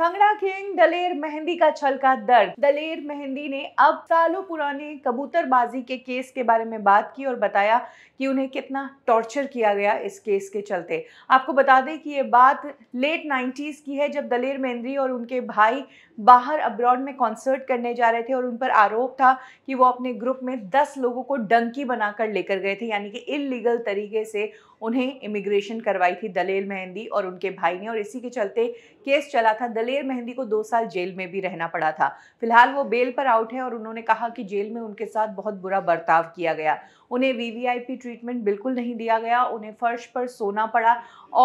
bhangra king दलेर मेहंदी का छलका दर्द दलेर मेहंदी ने अब सालों पुराने कबूतरबाजी के केस के बारे में बात की और बताया कि उन्हें कितना टॉर्चर किया गया इस केस के चलते आपको बता दें कि ये बात लेट 90s की है जब दलेर मेहंदी और उनके भाई बाहर अब्रॉड में कॉन्सर्ट करने जा रहे थे और उन पर आरोप था कि वो अपने ग्रुप में दस लोगों को डंकी बनाकर लेकर गए थे यानी कि इलीगल तरीके से उन्हें इमिग्रेशन करवाई थी दलेर मेहंदी और उनके भाई ने और इसी के चलते केस चला था दलेर दलेर मेहंदी को दो साल जेल में भी रहना पड़ा था फिलहाल वो बेल पर आउट है और उन्होंने कहा कि जेल में उनके साथ बहुत बुरा बर्ताव किया गया उन्हें वीवीआईपी ट्रीटमेंट बिल्कुल नहीं दिया गया उन्हें फर्श पर सोना पड़ा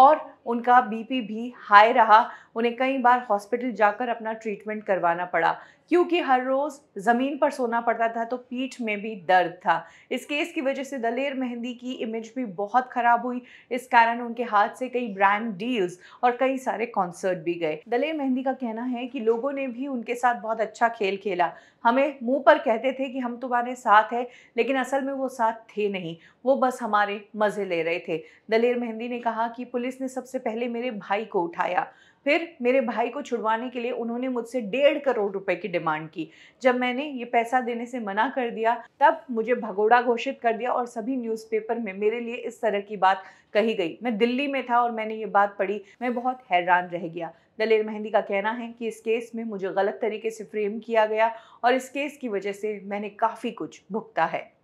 और उनका बीपी भी हाई रहा उन्हें कई बार हॉस्पिटल जाकर अपना ट्रीटमेंट करवाना पड़ा क्योंकि हर रोज़ ज़मीन पर सोना पड़ता था तो पीठ में भी दर्द था इस केस की वजह से दलेर मेहंदी की इमेज भी बहुत ख़राब हुई इस कारण उनके हाथ से कई ब्रांड डील्स और कई सारे कॉन्सर्ट भी गए दलेर मेहंदी का कहना है कि लोगों ने भी उनके साथ बहुत अच्छा खेल खेला हमें मुंह पर कहते थे कि हम तुम्हारे साथ हैं लेकिन असल में वो साथ थे नहीं वो बस हमारे मज़े ले रहे थे दलेर मेहंदी ने कहा कि पुलिस ने सबसे पहले मेरे भाई को उठाया फिर मेरे भाई को छुड़वाने के लिए उन्होंने मुझसे डेढ़ करोड़ रुपए की डिमांड की जब मैंने ये पैसा देने से मना कर दिया तब मुझे भगोड़ा घोषित कर दिया और सभी न्यूज़पेपर में मेरे लिए इस तरह की बात कही गई मैं दिल्ली में था और मैंने ये बात पढ़ी मैं बहुत हैरान रह गया दलेर मेहंदी का कहना है कि इस केस में मुझे गलत तरीके से फ्रेम किया गया और इस केस की वजह से मैंने काफ़ी कुछ भुगता है